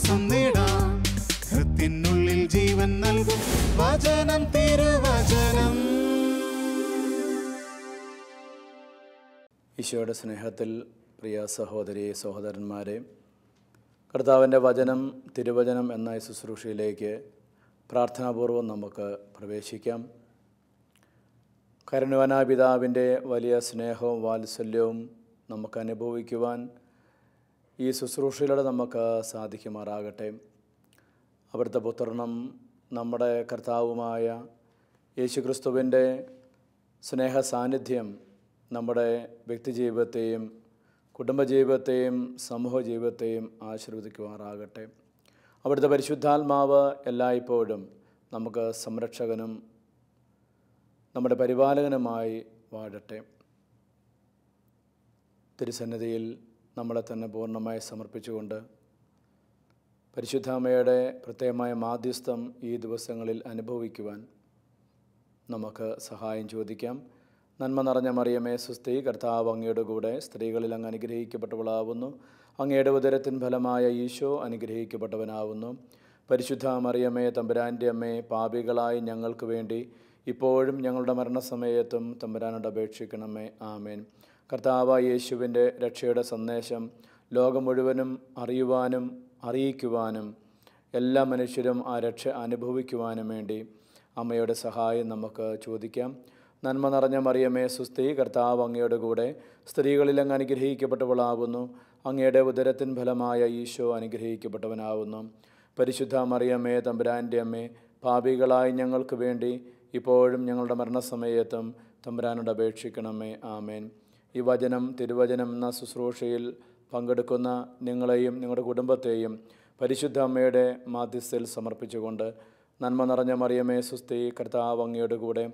ശ്വാസം നേടാം ഹൃത്തിനുള്ളിൽ ജീവൻ നൽകും വചനം തിരുവചനം ഈശോയുടെ സ്നേഹത്തിൽ പ്രിയ സഹോദരി സഹോദരന്മാരെ കർത്താവിൻ്റെ വചനം തിരുവചനം എന്ന ശുശ്രൂഷയിലേക്ക് പ്രാർത്ഥനാപൂർവം നമുക്ക് പ്രവേശിക്കാം കരുണവനാപിതാവിൻ്റെ വലിയ സ്നേഹവും വാത്സല്യവും നമുക്ക് അനുഭവിക്കുവാൻ ഈ ശുശ്രൂഷയിലൂടെ നമുക്ക് സാധിക്കുമാറാകട്ടെ അവിടുത്തെ പുത്രണം നമ്മുടെ കർത്താവുമായ യേശുക്രിസ്തുവിൻ്റെ സ്നേഹ സാന്നിധ്യം നമ്മുടെ വ്യക്തിജീവിതത്തെയും കുടുംബജീവിതത്തെയും സമൂഹ ജീവിതത്തെയും ആശീർവദിക്കുമാറാകട്ടെ അവിടുത്തെ പരിശുദ്ധാത്മാവ് എല്ലായ്പ്പോഴും നമുക്ക് സംരക്ഷകനും നമ്മുടെ പരിപാലകനുമായി വാഴട്ടെ തിരുസന്നിധിയിൽ നമ്മളെ തന്നെ പൂർണ്ണമായി സമർപ്പിച്ചുകൊണ്ട് പരിശുദ്ധാമയുടെ പ്രത്യേകമായ മാധ്യസ്ഥം ഈ ദിവസങ്ങളിൽ അനുഭവിക്കുവാൻ നമുക്ക് സഹായം ചോദിക്കാം നന്മ നിറഞ്ഞ മറിയമേ സുസ്ഥി കർത്താവ് അങ്ങയുടെ കൂടെ സ്ത്രീകളിൽ അങ്ങ് അനുഗ്രഹിക്കപ്പെട്ടവളാവുന്നു അങ്ങയുടെ ഉദരത്തിൻ ഫലമായ ഈശോ അനുഗ്രഹിക്കപ്പെട്ടവനാവുന്നു പരിശുദ്ധ മറിയമ്മേ തമ്പുരാൻ്റെ അമ്മേ പാപികളായി ഞങ്ങൾക്ക് വേണ്ടി ഇപ്പോഴും ഞങ്ങളുടെ മരണസമയത്തും തമ്പുരാനോട് അപേക്ഷിക്കണമേ ആമേൻ കർത്താവ് യേശുവിൻ്റെ രക്ഷയുടെ സന്ദേശം ലോകം മുഴുവനും അറിയുവാനും അറിയിക്കുവാനും എല്ലാ മനുഷ്യരും ആ രക്ഷ അനുഭവിക്കുവാനും വേണ്ടി അമ്മയുടെ സഹായം നമുക്ക് ചോദിക്കാം നന്മ നിറഞ്ഞ മറിയമേ സുസ്തി കർത്താവ് അങ്ങയുടെ കൂടെ സ്ത്രീകളിൽ അങ്ങ് അനുഗ്രഹിക്കപ്പെട്ടവളാവുന്നു അങ്ങയുടെ ഉദരത്തിൻ ഫലമായ ഈശോ അനുഗ്രഹിക്കപ്പെട്ടവനാവുന്നു പരിശുദ്ധ മറിയമ്മേ തമ്പുരാൻ്റെ അമ്മേ പാപികളായി ഞങ്ങൾക്ക് വേണ്ടി ഇപ്പോഴും ഞങ്ങളുടെ മരണസമയത്തും തമ്പുരാനോട് അപേക്ഷിക്കണമേ ആമേൻ ഈ വചനം തിരുവചനം എന്ന ശുശ്രൂഷയിൽ പങ്കെടുക്കുന്ന നിങ്ങളെയും നിങ്ങളുടെ കുടുംബത്തെയും പരിശുദ്ധ അമ്മയുടെ മാധ്യസ്ഥയിൽ സമർപ്പിച്ചുകൊണ്ട് നന്മ നിറഞ്ഞ മറിയമേ സുസ്ഥി കർത്താവ് അങ്ങയുടെ കൂടെ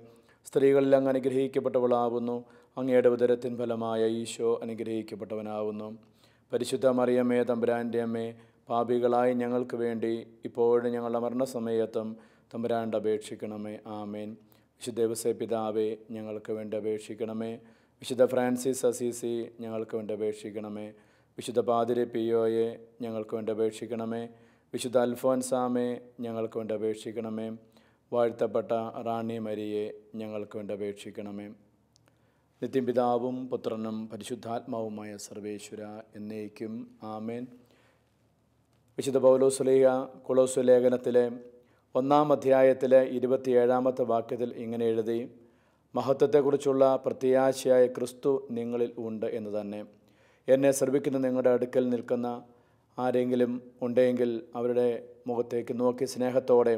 സ്ത്രീകളിൽ അങ്ങ് അനുഗ്രഹിക്കപ്പെട്ടവളാവുന്നു അങ്ങയുടെ ഉദരത്തിൻ ഫലമായ ഈശോ അനുഗ്രഹിക്കപ്പെട്ടവനാവുന്നു പരിശുദ്ധ മറിയമ്മേ തമ്പുരാൻ്റെ അമ്മേ പാപികളായി ഞങ്ങൾക്ക് വേണ്ടി ഇപ്പോഴും ഞങ്ങളുടെ മരണസമയത്തും തമ്പുരാണ്ട് അപേക്ഷിക്കണമേ ആമേൻ വിശുദ്ദേവസേ പിതാവേ ഞങ്ങൾക്ക് വേണ്ടി അപേക്ഷിക്കണമേ വിശുദ്ധ ഫ്രാൻസിസ് അസീസി ഞങ്ങൾക്ക് വേണ്ടി അപേക്ഷിക്കണമേ വിശുദ്ധ പാതിരി പിയോയെ ഞങ്ങൾക്ക് വേണ്ടി അപേക്ഷിക്കണമേ വിശുദ്ധ അൽഫോൻസാമേ ഞങ്ങൾക്ക് വേണ്ടി അപേക്ഷിക്കണമേ വാഴ്ത്തപ്പെട്ട റാണി മരിയെ ഞങ്ങൾക്ക് വേണ്ടി അപേക്ഷിക്കണമേ നിത്യം പിതാവും പുത്രനും പരിശുദ്ധാത്മാവുമായ സർവേശ്വര എന്നേക്കും ആമേൻ വിശുദ്ധ പൗലോസുലേഹ കുളോസുലേഖനത്തിലെ ഒന്നാം അധ്യായത്തിലെ ഇരുപത്തിയേഴാമത്തെ വാക്യത്തിൽ ഇങ്ങനെ എഴുതി മഹത്വത്തെക്കുറിച്ചുള്ള പ്രത്യാശയായ ക്രിസ്തു നിങ്ങളിൽ ഉണ്ട് എന്ന് തന്നെ എന്നെ ശ്രമിക്കുന്ന നിങ്ങളുടെ അടുക്കൽ നിൽക്കുന്ന ആരെങ്കിലും ഉണ്ടെങ്കിൽ അവരുടെ മുഖത്തേക്ക് നോക്കി സ്നേഹത്തോടെ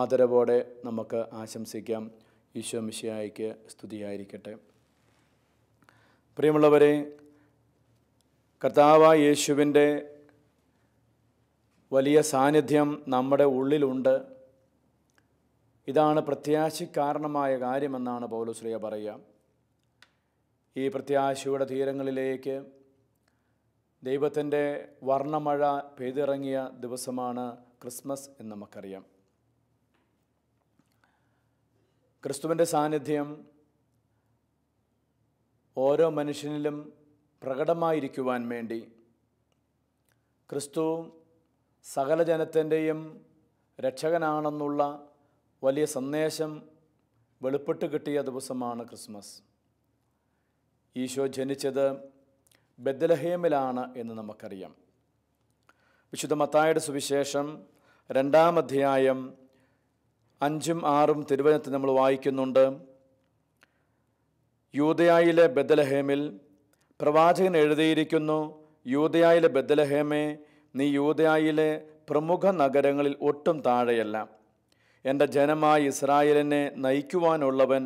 ആദരവോടെ നമുക്ക് ആശംസിക്കാം ഈശോ സ്തുതിയായിരിക്കട്ടെ പ്രിയമുള്ളവരെ കർത്താവ യേശുവിൻ്റെ വലിയ സാന്നിധ്യം നമ്മുടെ ഉള്ളിലുണ്ട് ഇതാണ് പ്രത്യാശി കാരണമായ കാര്യമെന്നാണ് പൗലശ്രീയ പറയുക ഈ പ്രത്യാശയുടെ തീരങ്ങളിലേക്ക് ദൈവത്തിൻ്റെ വർണ്ണമഴ പെയ്തിറങ്ങിയ ദിവസമാണ് ക്രിസ്മസ് എന്ന് നമുക്കറിയാം ക്രിസ്തുവിൻ്റെ സാന്നിധ്യം ഓരോ മനുഷ്യനിലും പ്രകടമായിരിക്കുവാൻ വേണ്ടി ക്രിസ്തു സകല ജനത്തിൻ്റെയും രക്ഷകനാണെന്നുള്ള വലിയ സന്ദേശം വെളിപ്പെട്ട് കിട്ടിയ ദിവസമാണ് ക്രിസ്മസ് ഈശോ ജനിച്ചത് ബദലഹേമിലാണ് എന്ന് നമുക്കറിയാം വിശുദ്ധ മത്തായുടെ സുവിശേഷം രണ്ടാം അധ്യായം അഞ്ചും ആറും തിരുവനന്തപുരത്ത് നമ്മൾ വായിക്കുന്നുണ്ട് യൂതയായിലെ ബദലഹേമിൽ പ്രവാചകൻ എഴുതിയിരിക്കുന്നു യൂതയായിലെ ബദലഹേമേ നീ യൂതയായിലെ പ്രമുഖ നഗരങ്ങളിൽ ഒട്ടും താഴെയല്ല എൻ്റെ ജനമായ ഇസ്രായേലിനെ നയിക്കുവാനുള്ളവൻ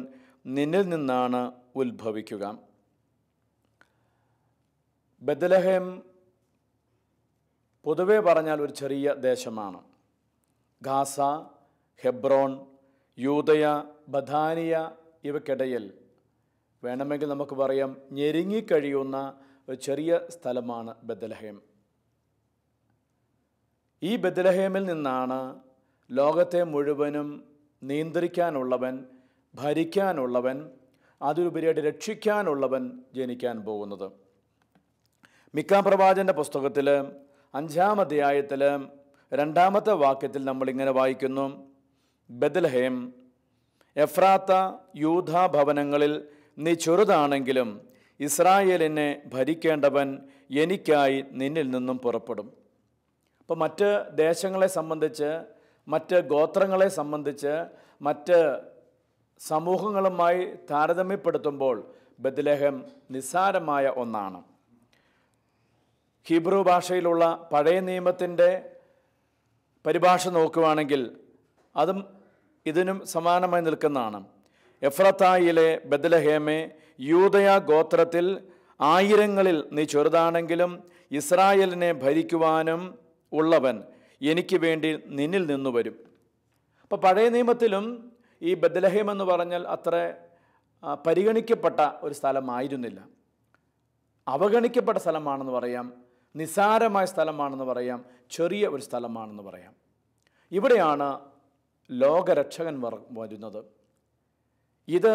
നിന്നിൽ നിന്നാണ് ഉത്ഭവിക്കുക ബദലഹേം പൊതുവേ പറഞ്ഞാൽ ഒരു ചെറിയ ദേശമാണ് ഗാസ ഹെബ്രോൺ യൂതയ ബധാനിയ ഇവക്കിടയിൽ വേണമെങ്കിൽ നമുക്ക് പറയാം ഞെരുങ്ങിക്കഴിയുന്ന ഒരു ചെറിയ സ്ഥലമാണ് ബദലഹേം ഈ ബദലഹേമിൽ നിന്നാണ് ലോകത്തെ മുഴുവനും നിയന്ത്രിക്കാനുള്ളവൻ ഭരിക്കാനുള്ളവൻ അതിലുപരിയായിട്ട് രക്ഷിക്കാനുള്ളവൻ ജനിക്കാൻ പോകുന്നത് മിക്ക പ്രവാചൻ്റെ പുസ്തകത്തിൽ അഞ്ചാം അധ്യായത്തിൽ രണ്ടാമത്തെ വാക്യത്തിൽ നമ്മളിങ്ങനെ വായിക്കുന്നു ബദൽഹേം എഫ്രാത്ത യൂധ ഭവനങ്ങളിൽ നീ ചെറുതാണെങ്കിലും ഇസ്രായേലിനെ ഭരിക്കേണ്ടവൻ എനിക്കായി നിന്നിൽ നിന്നും പുറപ്പെടും അപ്പോൾ മറ്റ് ദേശങ്ങളെ സംബന്ധിച്ച് മറ്റ് ഗോത്രങ്ങളെ സംബന്ധിച്ച് മറ്റ് സമൂഹങ്ങളുമായി താരതമ്യപ്പെടുത്തുമ്പോൾ ബദലേഹം നിസ്സാരമായ ഒന്നാണ് ഹീബ്രു ഭാഷയിലുള്ള പഴയ നിയമത്തിൻ്റെ പരിഭാഷ നോക്കുകയാണെങ്കിൽ അതും ഇതിനും സമാനമായി നിൽക്കുന്നതാണ് എഫ്രത്തായിലെ ബദലഹേമെ യൂതയ ഗോത്രത്തിൽ ആയിരങ്ങളിൽ നീ ചെറുതാണെങ്കിലും ഇസ്രായേലിനെ ഭരിക്കുവാനും ഉള്ളവൻ എനിക്ക് വേണ്ടി നിന്നിൽ നിന്നു വരും അപ്പോൾ പഴയ നിയമത്തിലും ഈ ബദലഹേം എന്ന് പറഞ്ഞാൽ അത്ര പരിഗണിക്കപ്പെട്ട ഒരു സ്ഥലമായിരുന്നില്ല അവഗണിക്കപ്പെട്ട സ്ഥലമാണെന്ന് പറയാം നിസാരമായ സ്ഥലമാണെന്ന് പറയാം ചെറിയ ഒരു സ്ഥലമാണെന്ന് പറയാം ഇവിടെയാണ് ലോകരക്ഷകൻ വരുന്നത് ഇത്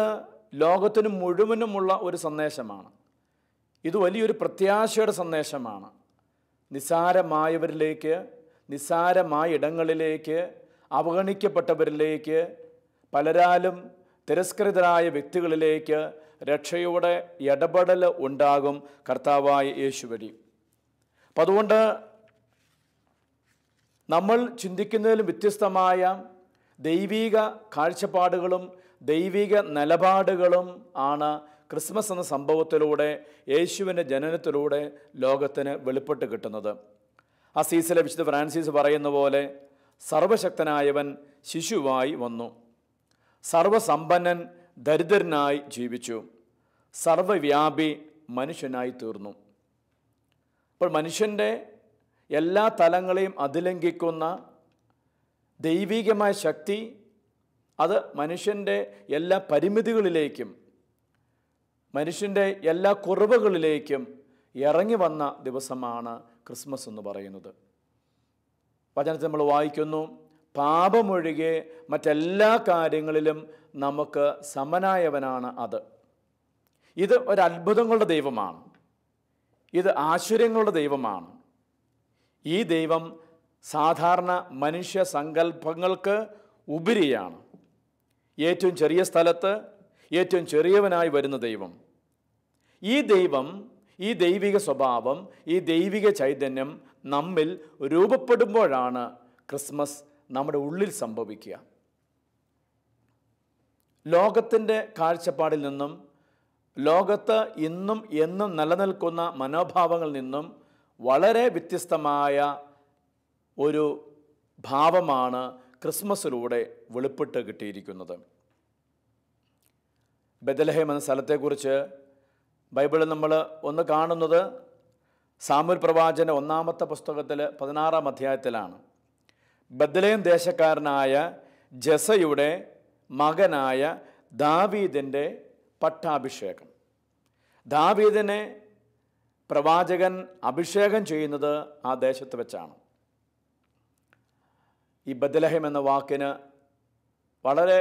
ലോകത്തിന് മുഴുവനുമുള്ള ഒരു സന്ദേശമാണ് ഇത് വലിയൊരു പ്രത്യാശയുടെ സന്ദേശമാണ് നിസാരമായവരിലേക്ക് നിസ്സാരമായ ഇടങ്ങളിലേക്ക് അവഗണിക്കപ്പെട്ടവരിലേക്ക് പലരാലും തിരസ്കൃതരായ വ്യക്തികളിലേക്ക് രക്ഷയുടെ ഇടപെടൽ ഉണ്ടാകും കർത്താവായ യേശു വഴി അപ്പം അതുകൊണ്ട് നമ്മൾ ചിന്തിക്കുന്നതിലും വ്യത്യസ്തമായ ദൈവിക കാഴ്ചപ്പാടുകളും ദൈവിക നിലപാടുകളും ആണ് ക്രിസ്മസ് എന്ന സംഭവത്തിലൂടെ യേശുവിൻ്റെ ജനനത്തിലൂടെ ലോകത്തിന് വെളിപ്പെട്ട് കിട്ടുന്നത് അസീസ് ലഭിച്ചത് ഫ്രാൻസിസ് പറയുന്ന പോലെ സർവശക്തനായവൻ ശിശുവായി വന്നു സർവസമ്പന്നൻ ദരിദ്രനായി ജീവിച്ചു സർവവ്യാപി മനുഷ്യനായി തീർന്നു അപ്പോൾ മനുഷ്യൻ്റെ എല്ലാ തലങ്ങളെയും അതിലംഘിക്കുന്ന ദൈവികമായ ശക്തി അത് മനുഷ്യൻ്റെ എല്ലാ പരിമിതികളിലേക്കും മനുഷ്യൻ്റെ എല്ലാ കുറവുകളിലേക്കും ഇറങ്ങി വന്ന ദിവസമാണ് ക്രിസ്മസ് എന്ന് പറയുന്നത് വചനത്തിൽ നമ്മൾ വായിക്കുന്നു പാപമൊഴികെ മറ്റെല്ലാ കാര്യങ്ങളിലും നമുക്ക് സമനായവനാണ് അത് ഇത് ഒരു അത്ഭുതങ്ങളുടെ ദൈവമാണ് ഇത് ആശ്ചര്യങ്ങളുടെ ദൈവമാണ് ഈ ദൈവം സാധാരണ മനുഷ്യ സങ്കല്പങ്ങൾക്ക് ഉപരിയാണ് ഏറ്റവും ചെറിയ സ്ഥലത്ത് ഏറ്റവും ചെറിയവനായി വരുന്ന ദൈവം ഈ ദൈവം ഈ ദൈവിക സ്വഭാവം ഈ ദൈവിക ചൈതന്യം നമ്മിൽ രൂപപ്പെടുമ്പോഴാണ് ക്രിസ്മസ് നമ്മുടെ ഉള്ളിൽ സംഭവിക്കുക ലോകത്തിൻ്റെ കാഴ്ചപ്പാടിൽ നിന്നും ലോകത്ത് ഇന്നും എന്നും നിലനിൽക്കുന്ന മനോഭാവങ്ങളിൽ നിന്നും വളരെ വ്യത്യസ്തമായ ഒരു ഭാവമാണ് ക്രിസ്മസിലൂടെ വെളിപ്പെട്ട് കിട്ടിയിരിക്കുന്നത് ബദലഹേം എന്ന സ്ഥലത്തെക്കുറിച്ച് ബൈബിളിൽ നമ്മൾ ഒന്ന് കാണുന്നത് സാമുൽ പ്രവാചൻ്റെ ഒന്നാമത്തെ പുസ്തകത്തിൽ പതിനാറാം അധ്യായത്തിലാണ് ബദലേം ദേശക്കാരനായ ജസയുടെ മകനായ ദാവീദിൻ്റെ പട്ടാഭിഷേകം ദാവീദിനെ പ്രവാചകൻ അഭിഷേകം ചെയ്യുന്നത് ആ ദേശത്ത് വെച്ചാണ് ഈ ബദലഹം എന്ന വാക്കിന് വളരെ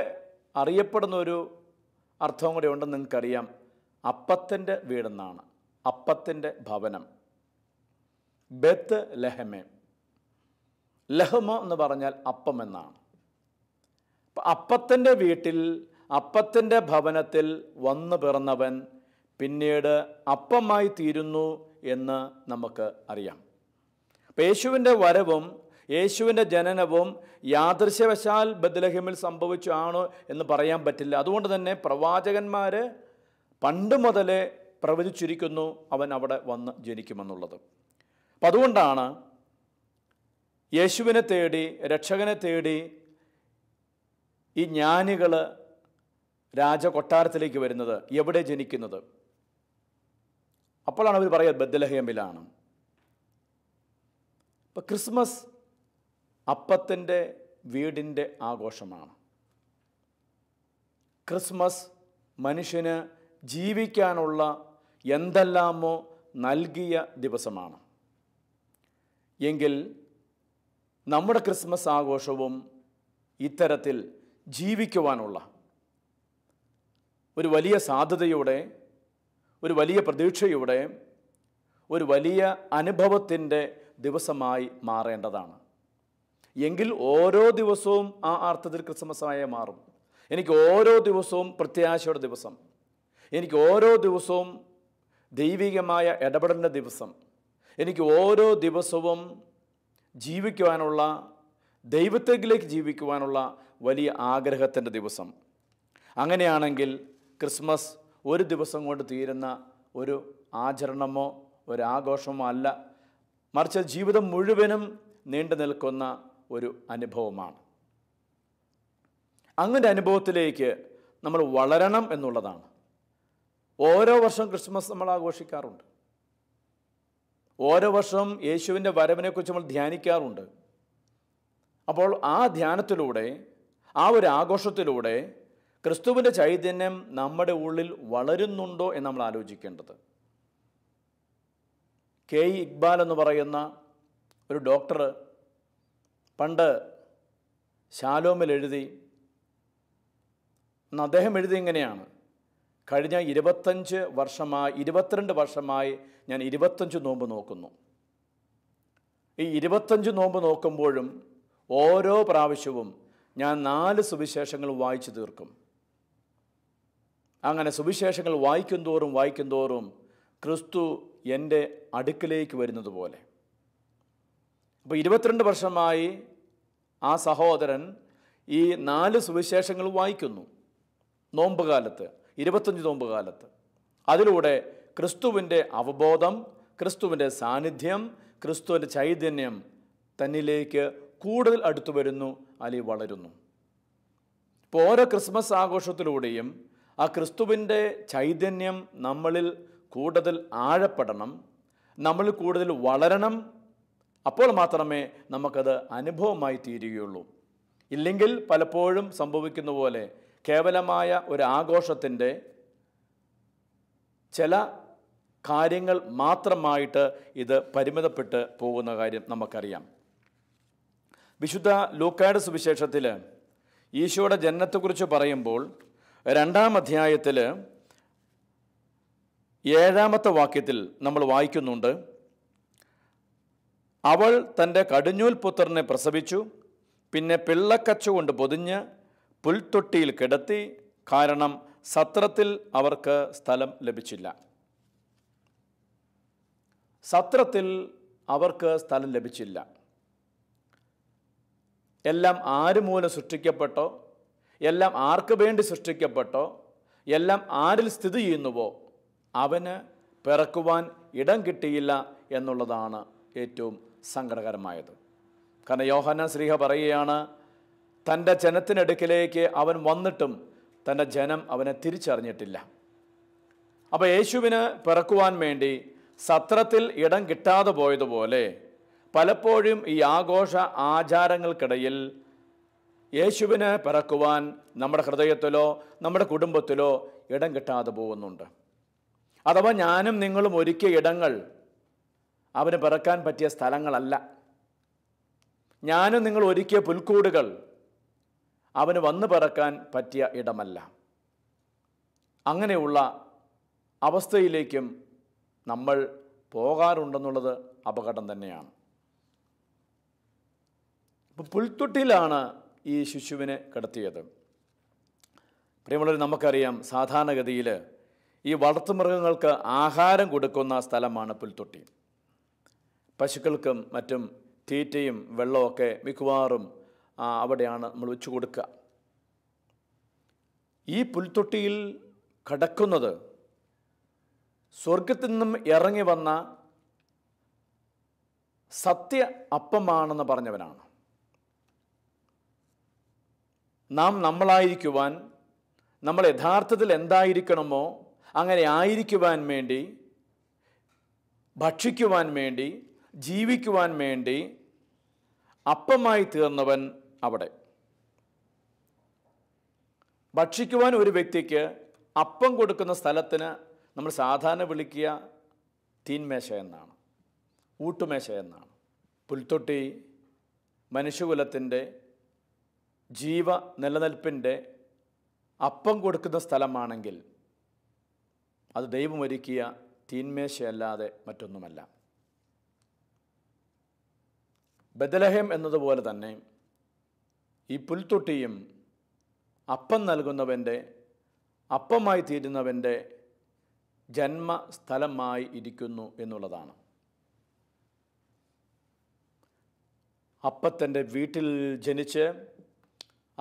അറിയപ്പെടുന്ന ഒരു അർത്ഥം കൂടെ ഉണ്ടെന്ന് നിങ്ങൾക്കറിയാം അപ്പത്തിൻ്റെ വീടെന്നാണ് അപ്പത്തിൻ്റെ ഭവനം ബത്ത് ലഹമേ ലഹമ എന്ന് പറഞ്ഞാൽ അപ്പം എന്നാണ് അപ്പത്തിൻ്റെ വീട്ടിൽ അപ്പത്തിൻ്റെ ഭവനത്തിൽ വന്നു പിറന്നവൻ പിന്നീട് അപ്പമായി തീരുന്നു എന്ന് നമുക്ക് അറിയാം അപ്പം യേശുവിൻ്റെ വരവും യേശുവിൻ്റെ ജനനവും യാദൃശ്യവശാൽ ബദ്ലഹിമിൽ സംഭവിച്ചു ആണോ എന്ന് പറയാൻ പറ്റില്ല അതുകൊണ്ട് തന്നെ പ്രവാചകന്മാർ പണ്ട് മുതലേ പ്രവചിച്ചിരിക്കുന്നു അവൻ അവിടെ വന്ന് ജനിക്കുമെന്നുള്ളത് അപ്പം അതുകൊണ്ടാണ് യേശുവിനെ തേടി രക്ഷകനെ തേടി ഈ ജ്ഞാനികൾ രാജകൊട്ടാരത്തിലേക്ക് വരുന്നത് എവിടെ ജനിക്കുന്നത് അപ്പോഴാണ് അവർ പറയുക ബദ്ദലഹേമിലാണ് ഇപ്പം ക്രിസ്മസ് അപ്പത്തിൻ്റെ വീടിൻ്റെ ആഘോഷമാണ് ക്രിസ്മസ് മനുഷ്യന് ജീവിക്കാനുള്ള എന്തെല്ലാമോ നൽകിയ ദിവസമാണ് എങ്കിൽ നമ്മുടെ ക്രിസ്മസ് ആഘോഷവും ഇത്തരത്തിൽ ജീവിക്കുവാനുള്ള ഒരു വലിയ സാധ്യതയോടെ ഒരു വലിയ പ്രതീക്ഷയോടെ ഒരു വലിയ അനുഭവത്തിൻ്റെ ദിവസമായി മാറേണ്ടതാണ് എങ്കിൽ ഓരോ ദിവസവും ആ അർത്ഥത്തിൽ ക്രിസ്മസായ മാറും എനിക്ക് ഓരോ ദിവസവും പ്രത്യാശയുടെ ദിവസം എനിക്ക് ഓരോ ദിവസവും ദൈവികമായ ഇടപെടലിൻ്റെ ദിവസം എനിക്ക് ഓരോ ദിവസവും ജീവിക്കുവാനുള്ള ദൈവത്തേക്കിലേക്ക് ജീവിക്കുവാനുള്ള വലിയ ആഗ്രഹത്തിൻ്റെ ദിവസം അങ്ങനെയാണെങ്കിൽ ക്രിസ്മസ് ഒരു ദിവസം കൊണ്ട് തീരുന്ന ഒരു ആചരണമോ ഒരു ആഘോഷമോ അല്ല മറിച്ച് ജീവിതം മുഴുവനും നീണ്ടു നിൽക്കുന്ന ഒരു അനുഭവമാണ് അങ്ങനെ അനുഭവത്തിലേക്ക് നമ്മൾ വളരണം എന്നുള്ളതാണ് ഓരോ വർഷം ക്രിസ്മസ് നമ്മൾ ആഘോഷിക്കാറുണ്ട് ഓരോ വർഷം യേശുവിൻ്റെ വരവിനെക്കുറിച്ച് നമ്മൾ ധ്യാനിക്കാറുണ്ട് അപ്പോൾ ആ ധ്യാനത്തിലൂടെ ആ ഒരു ആഘോഷത്തിലൂടെ ക്രിസ്തുവിൻ്റെ ചൈതന്യം നമ്മുടെ ഉള്ളിൽ വളരുന്നുണ്ടോ എന്ന് നമ്മൾ ആലോചിക്കേണ്ടത് കെ ഇക്ബാൽ എന്ന് പറയുന്ന ഒരു ഡോക്ടർ പണ്ട് ശാലോമിൽ എഴുതി അദ്ദേഹം എഴുതി ഇങ്ങനെയാണ് കഴിഞ്ഞ ഇരുപത്തഞ്ച് വർഷമായി ഇരുപത്തിരണ്ട് വർഷമായി ഞാൻ ഇരുപത്തഞ്ച് നോമ്പ് നോക്കുന്നു ഈ ഇരുപത്തഞ്ച് നോമ്പ് നോക്കുമ്പോഴും ഓരോ പ്രാവശ്യവും ഞാൻ നാല് സുവിശേഷങ്ങൾ വായിച്ചു തീർക്കും അങ്ങനെ സുവിശേഷങ്ങൾ വായിക്കും തോറും വായിക്കും തോറും ക്രിസ്തു എൻ്റെ അടുക്കിലേക്ക് വരുന്നത് പോലെ അപ്പോൾ ഇരുപത്തിരണ്ട് വർഷമായി ആ സഹോദരൻ ഈ നാല് സുവിശേഷങ്ങൾ വായിക്കുന്നു നോമ്പ് കാലത്ത് ഇരുപത്തഞ്ച് നോമ്പ് കാലത്ത് അതിലൂടെ ക്രിസ്തുവിൻ്റെ അവബോധം ക്രിസ്തുവിൻ്റെ സാന്നിധ്യം ക്രിസ്തുവിൻ്റെ ചൈതന്യം തന്നിലേക്ക് കൂടുതൽ അടുത്തു വരുന്നു അല്ലെങ്കിൽ വളരുന്നു ഇപ്പോൾ ഓരോ ക്രിസ്മസ് ആഘോഷത്തിലൂടെയും ആ ക്രിസ്തുവിൻ്റെ ചൈതന്യം നമ്മളിൽ കൂടുതൽ ആഴപ്പെടണം നമ്മൾ കൂടുതൽ വളരണം അപ്പോൾ മാത്രമേ നമുക്കത് അനുഭവമായി തീരുകയുള്ളൂ ഇല്ലെങ്കിൽ പലപ്പോഴും സംഭവിക്കുന്ന പോലെ കേവലമായ ഒരു ആഘോഷത്തിൻ്റെ ചില കാര്യങ്ങൾ മാത്രമായിട്ട് ഇത് പരിമിതപ്പെട്ട് പോകുന്ന കാര്യം നമുക്കറിയാം വിശുദ്ധ ലൂക്കായുടെ സുവിശേഷത്തിൽ ഈശോയുടെ ജനനത്തെക്കുറിച്ച് പറയുമ്പോൾ രണ്ടാം അധ്യായത്തിൽ ഏഴാമത്തെ വാക്യത്തിൽ നമ്മൾ വായിക്കുന്നുണ്ട് അവൾ തൻ്റെ കടിഞ്ഞൂൽ പുത്രനെ പ്രസവിച്ചു പിന്നെ പിള്ളക്കച്ചു കൊണ്ട് പൊതിഞ്ഞ് പുൽത്തൊട്ടിയിൽ കിടത്തി കാരണം സത്രത്തിൽ അവർക്ക് സ്ഥലം ലഭിച്ചില്ല സത്രത്തിൽ അവർക്ക് സ്ഥലം ലഭിച്ചില്ല എല്ലാം ആര് മൂലം സൃഷ്ടിക്കപ്പെട്ടോ എല്ലാം ആർക്ക് വേണ്ടി സൃഷ്ടിക്കപ്പെട്ടോ എല്ലാം ആരിൽ സ്ഥിതി ചെയ്യുന്നുവോ അവന് പിറക്കുവാൻ ഇടം കിട്ടിയില്ല എന്നുള്ളതാണ് ഏറ്റവും സങ്കടകരമായത് കാരണം യോഹന ശ്രീഹ പറയുകയാണ് തൻ്റെ ജനത്തിനടുക്കിലേക്ക് അവൻ വന്നിട്ടും തൻ്റെ ജനം അവനെ തിരിച്ചറിഞ്ഞിട്ടില്ല അപ്പോൾ യേശുവിന് പിറക്കുവാൻ വേണ്ടി സത്രത്തിൽ ഇടം കിട്ടാതെ പോയതുപോലെ പലപ്പോഴും ഈ ആഘോഷ ആചാരങ്ങൾക്കിടയിൽ യേശുവിന് പിറക്കുവാൻ നമ്മുടെ ഹൃദയത്തിലോ നമ്മുടെ കുടുംബത്തിലോ ഇടം കിട്ടാതെ പോകുന്നുണ്ട് അഥവാ ഞാനും നിങ്ങളും ഒരുക്കിയ ഇടങ്ങൾ അവന് പിറക്കാൻ പറ്റിയ സ്ഥലങ്ങളല്ല ഞാനും നിങ്ങൾ ഒരുക്കിയ പുൽക്കൂടുകൾ അവന് വന്നു പിറക്കാൻ പറ്റിയ ഇടമല്ല അങ്ങനെയുള്ള അവസ്ഥയിലേക്കും നമ്മൾ പോകാറുണ്ടെന്നുള്ളത് അപകടം തന്നെയാണ് അപ്പോൾ പുൽത്തൊട്ടിലാണ് ഈ ശിശുവിനെ കിടത്തിയത് പ്രിയമുള്ളവർ നമുക്കറിയാം സാധാരണഗതിയിൽ ഈ വളർത്തുമൃഗങ്ങൾക്ക് ആഹാരം കൊടുക്കുന്ന സ്ഥലമാണ് പുൽത്തൊട്ടി പശുക്കൾക്കും മറ്റും തീറ്റയും വെള്ളമൊക്കെ മിക്കവാറും അവിടെയാണ് നമ്മൾ വെച്ചു കൊടുക്കുക ഈ പുൽത്തൊട്ടിയിൽ കടക്കുന്നത് സ്വർഗത്തിൽ നിന്നും ഇറങ്ങി വന്ന സത്യ അപ്പമാണെന്ന് പറഞ്ഞവനാണ് നാം നമ്മളായിരിക്കുവാൻ നമ്മൾ യഥാർത്ഥത്തിൽ എന്തായിരിക്കണമോ അങ്ങനെ ആയിരിക്കുവാൻ വേണ്ടി ഭക്ഷിക്കുവാൻ വേണ്ടി ജീവിക്കുവാൻ വേണ്ടി അപ്പമായി തീർന്നവൻ അവിടെ ഭക്ഷിക്കുവാൻ ഒരു വ്യക്തിക്ക് അപ്പം കൊടുക്കുന്ന സ്ഥലത്തിന് നമ്മൾ സാധാരണ വിളിക്കുക തീന്മേശ എന്നാണ് ഊട്ടുമേശ എന്നാണ് പുൽത്തൊട്ടി മനുഷ്യകുലത്തിൻ്റെ ജീവ നിലനിൽപ്പിൻ്റെ അപ്പം കൊടുക്കുന്ന സ്ഥലമാണെങ്കിൽ അത് ദൈവമൊരുക്കിയ തീന്മേശയല്ലാതെ മറ്റൊന്നുമല്ല ബദലഹം എന്നതുപോലെ തന്നെ ഈ പുൽത്തൊട്ടിയും അപ്പം നൽകുന്നവൻ്റെ അപ്പമായി തീരുന്നവൻ്റെ ജന്മസ്ഥലമായി ഇരിക്കുന്നു എന്നുള്ളതാണ് അപ്പത്തൻ്റെ വീട്ടിൽ ജനിച്ച്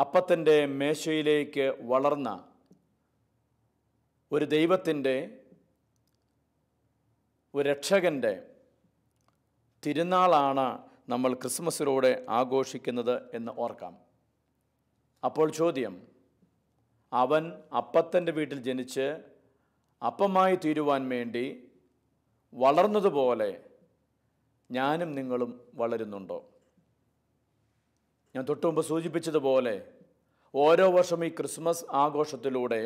അപ്പത്തൻ്റെ മേശയിലേക്ക് വളർന്ന ഒരു ദൈവത്തിൻ്റെ ഒരു രക്ഷകൻ്റെ തിരുനാളാണ് നമ്മൾ ക്രിസ്മസിലൂടെ ആഘോഷിക്കുന്നത് എന്ന് ഓർക്കാം അപ്പോൾ ചോദ്യം അവൻ അപ്പത്തൻ്റെ വീട്ടിൽ ജനിച്ച് അപ്പമായി തീരുവാൻ വേണ്ടി വളർന്നതുപോലെ ഞാനും നിങ്ങളും വളരുന്നുണ്ടോ ഞാൻ തൊട്ടുമുമ്പ് സൂചിപ്പിച്ചതുപോലെ ഓരോ വർഷം ഈ ക്രിസ്മസ് ആഘോഷത്തിലൂടെ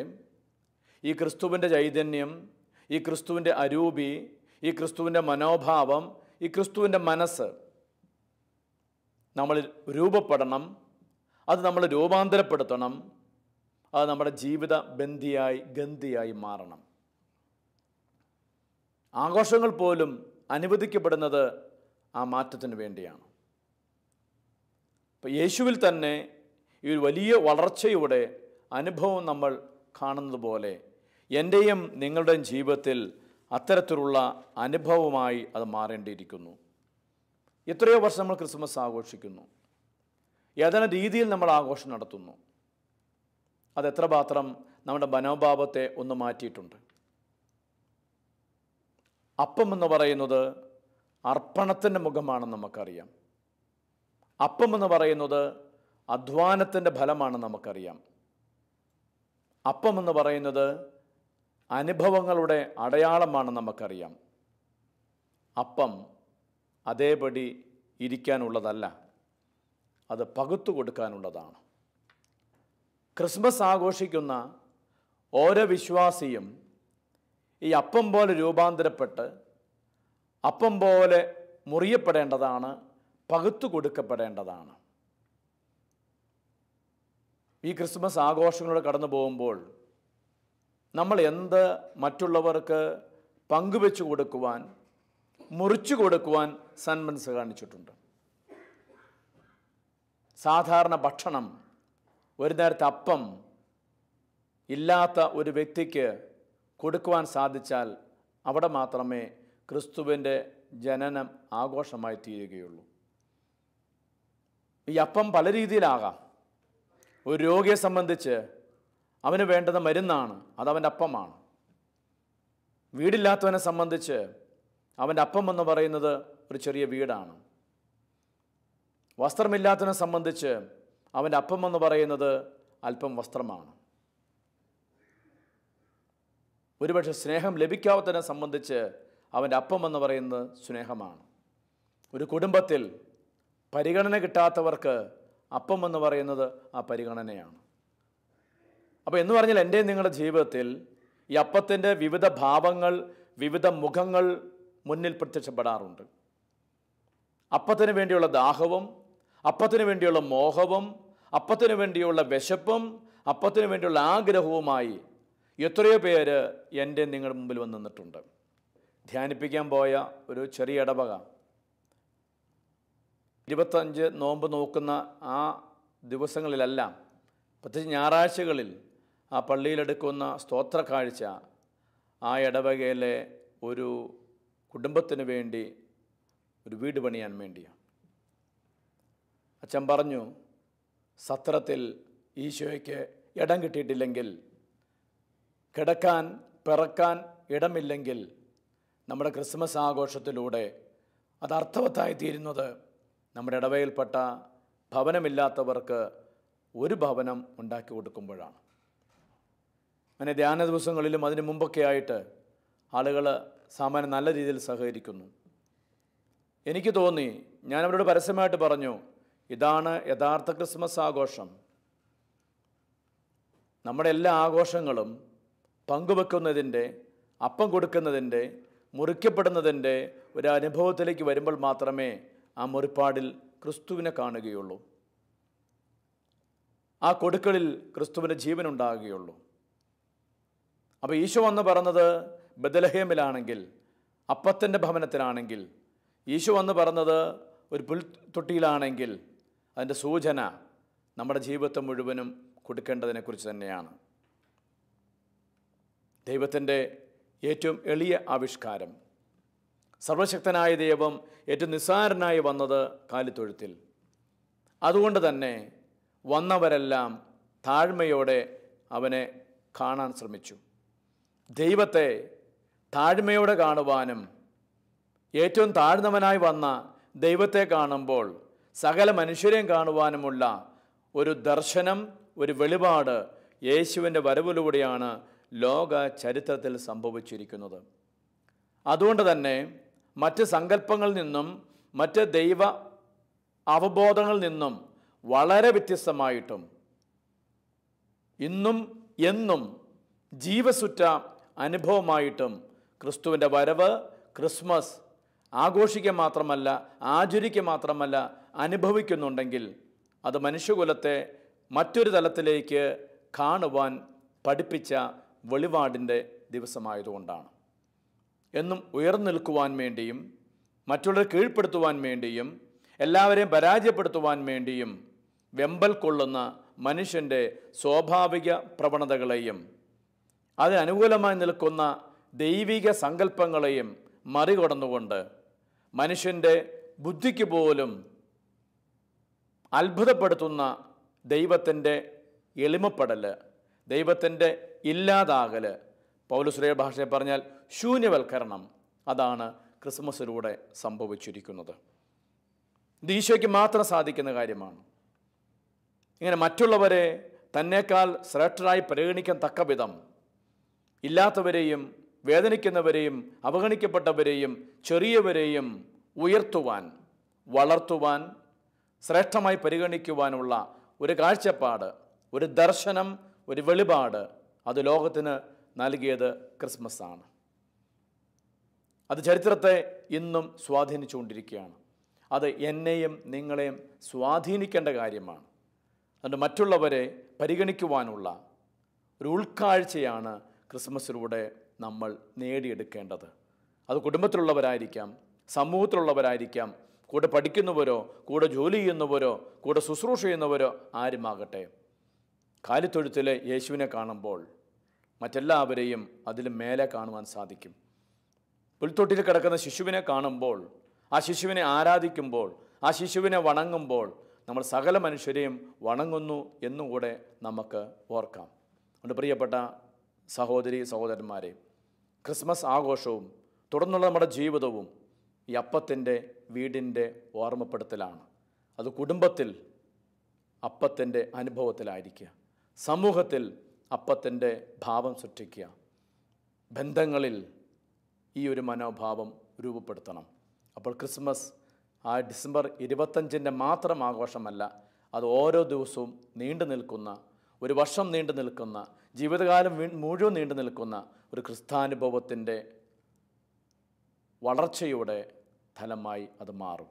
ഈ ക്രിസ്തുവിൻ്റെ ചൈതന്യം ഈ ക്രിസ്തുവിൻ്റെ അരൂപി ഈ ക്രിസ്തുവിൻ്റെ മനോഭാവം ഈ ക്രിസ്തുവിൻ്റെ മനസ്സ് നമ്മൾ രൂപപ്പെടണം അത് നമ്മൾ രൂപാന്തരപ്പെടുത്തണം അത് നമ്മുടെ ജീവിത ബന്ധിയായി ഗന്ധിയായി മാറണം ആഘോഷങ്ങൾ പോലും അനുവദിക്കപ്പെടുന്നത് ആ മാറ്റത്തിന് വേണ്ടിയാണ് ഇപ്പം യേശുവിൽ തന്നെ ഈ ഒരു വലിയ വളർച്ചയുടെ അനുഭവം നമ്മൾ കാണുന്നത് പോലെ എൻ്റെയും നിങ്ങളുടെയും ജീവിതത്തിൽ അത്തരത്തിലുള്ള അനുഭവമായി അത് മാറേണ്ടിയിരിക്കുന്നു എത്രയോ വർഷം നമ്മൾ ക്രിസ്മസ് ആഘോഷിക്കുന്നു ഏതെല്ലാം രീതിയിൽ നമ്മൾ ആഘോഷം നടത്തുന്നു അതെത്ര മാത്രം നമ്മുടെ മനോഭാവത്തെ ഒന്ന് മാറ്റിയിട്ടുണ്ട് അപ്പം എന്ന് പറയുന്നത് അർപ്പണത്തിൻ്റെ മുഖമാണെന്ന് നമുക്കറിയാം അപ്പം എന്ന് പറയുന്നത് അധ്വാനത്തിൻ്റെ ഫലമാണ് നമുക്കറിയാം അപ്പം എന്ന് പറയുന്നത് അനുഭവങ്ങളുടെ അടയാളമാണ് നമുക്കറിയാം അപ്പം അതേപടി ഇരിക്കാനുള്ളതല്ല അത് പകുത്തു കൊടുക്കാനുള്ളതാണ് ക്രിസ്മസ് ആഘോഷിക്കുന്ന ഓരോ വിശ്വാസിയും ഈ അപ്പം പോലെ രൂപാന്തരപ്പെട്ട് അപ്പം പോലെ മുറിയപ്പെടേണ്ടതാണ് പകുത്തു കൊടുക്കപ്പെടേണ്ടതാണ് ഈ ക്രിസ്മസ് ആഘോഷങ്ങളോട് കടന്നു പോകുമ്പോൾ നമ്മൾ എന്ത് മറ്റുള്ളവർക്ക് പങ്കുവെച്ചു കൊടുക്കുവാൻ മുറിച്ചു കൊടുക്കുവാൻ സന്മനസ് കാണിച്ചിട്ടുണ്ട് സാധാരണ ഭക്ഷണം ഒരു നേരത്തെ അപ്പം ഇല്ലാത്ത ഒരു വ്യക്തിക്ക് കൊടുക്കുവാൻ സാധിച്ചാൽ അവിടെ മാത്രമേ ക്രിസ്തുവിൻ്റെ ജനനം ആഘോഷമായി തീരുകയുള്ളൂ ഈ അപ്പം പല രീതിയിലാകാം ഒരു രോഗിയെ സംബന്ധിച്ച് അവന് വേണ്ടത് മരുന്നാണ് അതവൻ്റെ അപ്പമാണ് വീടില്ലാത്തവനെ സംബന്ധിച്ച് അവൻ്റെ അപ്പം എന്ന് പറയുന്നത് ഒരു ചെറിയ വീടാണ് വസ്ത്രമില്ലാത്തതിനെ സംബന്ധിച്ച് അവൻ്റെ അപ്പം എന്ന് പറയുന്നത് അല്പം വസ്ത്രമാണ് ഒരുപക്ഷെ സ്നേഹം ലഭിക്കാത്തതിനെ സംബന്ധിച്ച് അവൻ്റെ അപ്പം എന്ന് പറയുന്നത് സ്നേഹമാണ് ഒരു കുടുംബത്തിൽ പരിഗണന കിട്ടാത്തവർക്ക് അപ്പം എന്ന് പറയുന്നത് ആ പരിഗണനയാണ് അപ്പോൾ എന്ന് പറഞ്ഞാൽ എൻ്റെയും നിങ്ങളുടെ ജീവിതത്തിൽ ഈ അപ്പത്തിൻ്റെ വിവിധ ഭാവങ്ങൾ വിവിധ മുഖങ്ങൾ മുന്നിൽ പ്രത്യക്ഷപ്പെടാറുണ്ട് അപ്പത്തിന് വേണ്ടിയുള്ള ദാഹവും അപ്പത്തിന് വേണ്ടിയുള്ള മോഹവും അപ്പത്തിന് വേണ്ടിയുള്ള വിശപ്പും അപ്പത്തിന് വേണ്ടിയുള്ള ആഗ്രഹവുമായി എത്രയോ പേര് എൻ്റെ നിങ്ങളുടെ മുമ്പിൽ വന്ന് നിന്നിട്ടുണ്ട് ധ്യാനിപ്പിക്കാൻ പോയ ഒരു ചെറിയ ഇടവക ഇരുപത്തഞ്ച് നോമ്പ് നോക്കുന്ന ആ ദിവസങ്ങളിലെല്ലാം പ്രത്യേകിച്ച് ഞായറാഴ്ചകളിൽ ആ പള്ളിയിലെടുക്കുന്ന സ്തോത്ര കാഴ്ച ആ ഇടവകയിലെ ഒരു കുടുംബത്തിന് വേണ്ടി ഒരു വീട് പണിയാൻ വേണ്ടിയാണ് അച്ഛൻ പറഞ്ഞു സത്രത്തിൽ ഈശോയ്ക്ക് ഇടം കിട്ടിയിട്ടില്ലെങ്കിൽ കിടക്കാൻ പിറക്കാൻ ഇടമില്ലെങ്കിൽ നമ്മുടെ ക്രിസ്മസ് ആഘോഷത്തിലൂടെ അത് അർത്ഥവത്തായി തീരുന്നത് നമ്മുടെ ഇടവയിൽപ്പെട്ട ഭവനമില്ലാത്തവർക്ക് ഒരു ഭവനം ഉണ്ടാക്കി കൊടുക്കുമ്പോഴാണ് അങ്ങനെ ധ്യാന ദിവസങ്ങളിലും അതിനു മുമ്പൊക്കെ ആയിട്ട് ആളുകൾ സാമാന്യം നല്ല രീതിയിൽ സഹകരിക്കുന്നു എനിക്ക് തോന്നി ഞാൻ അവരോട് പരസ്യമായിട്ട് പറഞ്ഞു ഇതാണ് യഥാർത്ഥ ക്രിസ്മസ് ആഘോഷം നമ്മുടെ എല്ലാ ആഘോഷങ്ങളും പങ്കുവെക്കുന്നതിൻ്റെ അപ്പം കൊടുക്കുന്നതിൻ്റെ മുറിക്കപ്പെടുന്നതിൻ്റെ ഒരു അനുഭവത്തിലേക്ക് വരുമ്പോൾ മാത്രമേ ആ മുറിപ്പാടിൽ ക്രിസ്തുവിനെ കാണുകയുള്ളൂ ആ കൊടുക്കളിൽ ക്രിസ്തുവിൻ്റെ ഉണ്ടാകുകയുള്ളൂ അപ്പോൾ ഈശോ വന്ന് പറഞ്ഞത് ബദലഹേമിലാണെങ്കിൽ അപ്പത്തിൻ്റെ ഭവനത്തിലാണെങ്കിൽ ഈശോ വന്ന് പറഞ്ഞത് ഒരു തൊട്ടിയിലാണെങ്കിൽ അതിൻ്റെ സൂചന നമ്മുടെ ജീവിതത്തെ മുഴുവനും കൊടുക്കേണ്ടതിനെക്കുറിച്ച് തന്നെയാണ് ദൈവത്തിൻ്റെ ഏറ്റവും എളിയ ആവിഷ്കാരം സർവശക്തനായ ദൈവം ഏറ്റവും നിസ്സാരനായി വന്നത് കാലിത്തൊഴുത്തിൽ അതുകൊണ്ട് തന്നെ വന്നവരെല്ലാം താഴ്മയോടെ അവനെ കാണാൻ ശ്രമിച്ചു ദൈവത്തെ താഴ്മയോടെ കാണുവാനും ഏറ്റവും താഴ്ന്നവനായി വന്ന ദൈവത്തെ കാണുമ്പോൾ സകല മനുഷ്യരെയും കാണുവാനുമുള്ള ഒരു ദർശനം ഒരു വെളിപാട് യേശുവിൻ്റെ വരവിലൂടെയാണ് ലോക ചരിത്രത്തിൽ സംഭവിച്ചിരിക്കുന്നത് അതുകൊണ്ട് തന്നെ മറ്റ് സങ്കല്പങ്ങളിൽ നിന്നും മറ്റ് ദൈവ അവബോധങ്ങളിൽ നിന്നും വളരെ വ്യത്യസ്തമായിട്ടും ഇന്നും എന്നും ജീവസുറ്റ അനുഭവമായിട്ടും ക്രിസ്തുവിൻ്റെ വരവ് ക്രിസ്മസ് ആഘോഷിക്കുക മാത്രമല്ല ആചരിക്കുക മാത്രമല്ല അനുഭവിക്കുന്നുണ്ടെങ്കിൽ അത് മനുഷ്യകുലത്തെ മറ്റൊരു തലത്തിലേക്ക് കാണുവാൻ പഠിപ്പിച്ച വെളിപാടിൻ്റെ ദിവസമായതുകൊണ്ടാണ് എന്നും ഉയർന്നിൽക്കുവാൻ വേണ്ടിയും മറ്റുള്ളവരെ കീഴ്പ്പെടുത്തുവാൻ വേണ്ടിയും എല്ലാവരെയും പരാജയപ്പെടുത്തുവാൻ വേണ്ടിയും വെമ്പൽ കൊള്ളുന്ന മനുഷ്യൻ്റെ സ്വാഭാവിക പ്രവണതകളെയും അതിനനുകൂലമായി നിൽക്കുന്ന ദൈവിക സങ്കല്പങ്ങളെയും മറികടന്നുകൊണ്ട് മനുഷ്യൻ്റെ ബുദ്ധിക്ക് പോലും അത്ഭുതപ്പെടുത്തുന്ന ദൈവത്തിൻ്റെ എളിമപ്പെടൽ ദൈവത്തിൻ്റെ ഇല്ലാതാകൽ പൗലശ്രേയ ഭാഷയെ പറഞ്ഞാൽ ശൂന്യവൽക്കരണം അതാണ് ക്രിസ്മസിലൂടെ സംഭവിച്ചിരിക്കുന്നത് ഇത് ഈശോയ്ക്ക് മാത്രം സാധിക്കുന്ന കാര്യമാണ് ഇങ്ങനെ മറ്റുള്ളവരെ തന്നേക്കാൾ ശ്രേഷ്ഠരായി പരിഗണിക്കാൻ തക്ക വിധം ഇല്ലാത്തവരെയും വേദനിക്കുന്നവരെയും അവഗണിക്കപ്പെട്ടവരെയും ചെറിയവരെയും ഉയർത്തുവാൻ വളർത്തുവാൻ ശ്രേഷ്ഠമായി പരിഗണിക്കുവാനുള്ള ഒരു കാഴ്ചപ്പാട് ഒരു ദർശനം ഒരു വെളിപാട് അത് ലോകത്തിന് നൽകിയത് ക്രിസ്മസ് ആണ് അത് ചരിത്രത്തെ ഇന്നും സ്വാധീനിച്ചുകൊണ്ടിരിക്കുകയാണ് അത് എന്നെയും നിങ്ങളെയും സ്വാധീനിക്കേണ്ട കാര്യമാണ് അതുകൊണ്ട് മറ്റുള്ളവരെ പരിഗണിക്കുവാനുള്ള ഒരു ഉൾക്കാഴ്ചയാണ് ക്രിസ്മസിലൂടെ നമ്മൾ നേടിയെടുക്കേണ്ടത് അത് കുടുംബത്തിലുള്ളവരായിരിക്കാം സമൂഹത്തിലുള്ളവരായിരിക്കാം കൂടെ പഠിക്കുന്നവരോ കൂടെ ജോലി ചെയ്യുന്നവരോ കൂടെ ശുശ്രൂഷ ചെയ്യുന്നവരോ ആരുമാകട്ടെ കാലിത്തൊഴുത്തിൽ യേശുവിനെ കാണുമ്പോൾ മറ്റെല്ലാവരെയും അതിലും മേലെ കാണുവാൻ സാധിക്കും പുൽത്തൊട്ടിൽ കിടക്കുന്ന ശിശുവിനെ കാണുമ്പോൾ ആ ശിശുവിനെ ആരാധിക്കുമ്പോൾ ആ ശിശുവിനെ വണങ്ങുമ്പോൾ നമ്മൾ സകല മനുഷ്യരെയും വണങ്ങുന്നു എന്നുകൂടെ നമുക്ക് ഓർക്കാം അതുകൊണ്ട് പ്രിയപ്പെട്ട സഹോദരി സഹോദരന്മാരെ ക്രിസ്മസ് ആഘോഷവും തുടർന്നുള്ള നമ്മുടെ ജീവിതവും ഈ അപ്പത്തിൻ്റെ വീടിൻ്റെ ഓർമ്മപ്പെടുത്തലാണ് അത് കുടുംബത്തിൽ അപ്പത്തിൻ്റെ അനുഭവത്തിലായിരിക്കുക സമൂഹത്തിൽ അപ്പത്തിൻ്റെ ഭാവം സൃഷ്ടിക്കുക ബന്ധങ്ങളിൽ ഈ ഒരു മനോഭാവം രൂപപ്പെടുത്തണം അപ്പോൾ ക്രിസ്മസ് ആ ഡിസംബർ ഇരുപത്തഞ്ചിൻ്റെ മാത്രം ആഘോഷമല്ല അത് ഓരോ ദിവസവും നീണ്ടു നിൽക്കുന്ന ഒരു വർഷം നീണ്ടു നിൽക്കുന്ന ജീവിതകാലം മുഴുവൻ നീണ്ടു നിൽക്കുന്ന ഒരു ക്രിസ്താനുഭവത്തിൻ്റെ വളർച്ചയുടെ ഫലമായി അത് മാറും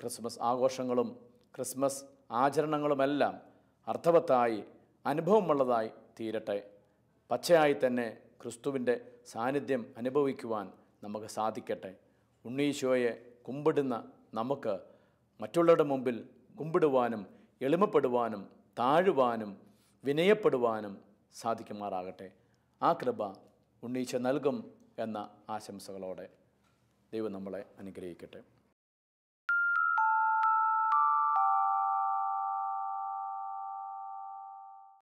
ക്രിസ്മസ് ആഘോഷങ്ങളും ക്രിസ്മസ് ആചരണങ്ങളുമെല്ലാം അർത്ഥവത്തായി അനുഭവമുള്ളതായി തീരട്ടെ പച്ചയായി തന്നെ ക്രിസ്തുവിൻ്റെ സാന്നിധ്യം അനുഭവിക്കുവാൻ നമുക്ക് സാധിക്കട്ടെ ഉണ്ണീശോയെ കുമ്പിടുന്ന നമുക്ക് മറ്റുള്ളവരുടെ മുമ്പിൽ കുമ്പിടുവാനും എളിമപ്പെടുവാനും താഴുവാനും വിനയപ്പെടുവാനും സാധിക്കുമാറാകട്ടെ ആ കൃപ ഉണ്ണീശ നൽകും എന്ന ആശംസകളോടെ ദൈവം നമ്മളെ അനുഗ്രഹിക്കട്ടെ